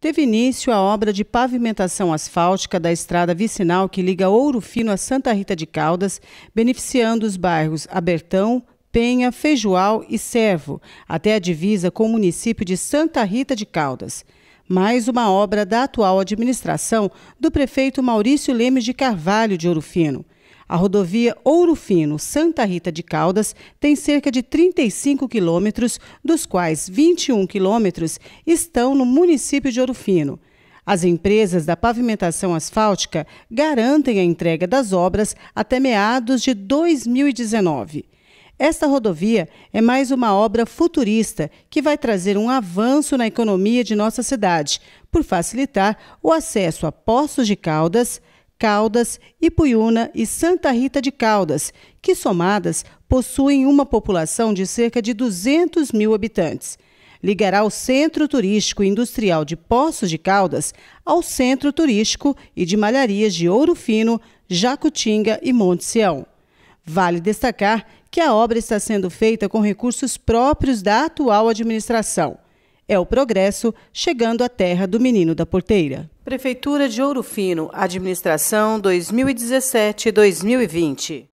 teve início a obra de pavimentação asfáltica da estrada vicinal que liga Ouro Fino a Santa Rita de Caldas, beneficiando os bairros Abertão, Penha, Feijoal e Servo, até a divisa com o município de Santa Rita de Caldas. Mais uma obra da atual administração do prefeito Maurício Lemes de Carvalho de Ouro Fino. A rodovia Ouro Fino Santa Rita de Caldas tem cerca de 35 quilômetros, dos quais 21 quilômetros estão no município de Ouro Fino. As empresas da pavimentação asfáltica garantem a entrega das obras até meados de 2019. Esta rodovia é mais uma obra futurista que vai trazer um avanço na economia de nossa cidade, por facilitar o acesso a Poços de Caldas, Caldas, Ipuyuna e Santa Rita de Caldas, que somadas possuem uma população de cerca de 200 mil habitantes. Ligará o Centro Turístico e Industrial de Poços de Caldas ao Centro Turístico e de Malharias de Ouro Fino, Jacutinga e Monte Sião. Vale destacar que a obra está sendo feita com recursos próprios da atual administração é o progresso chegando à terra do menino da porteira. Prefeitura de Ouro Fino, administração 2017-2020.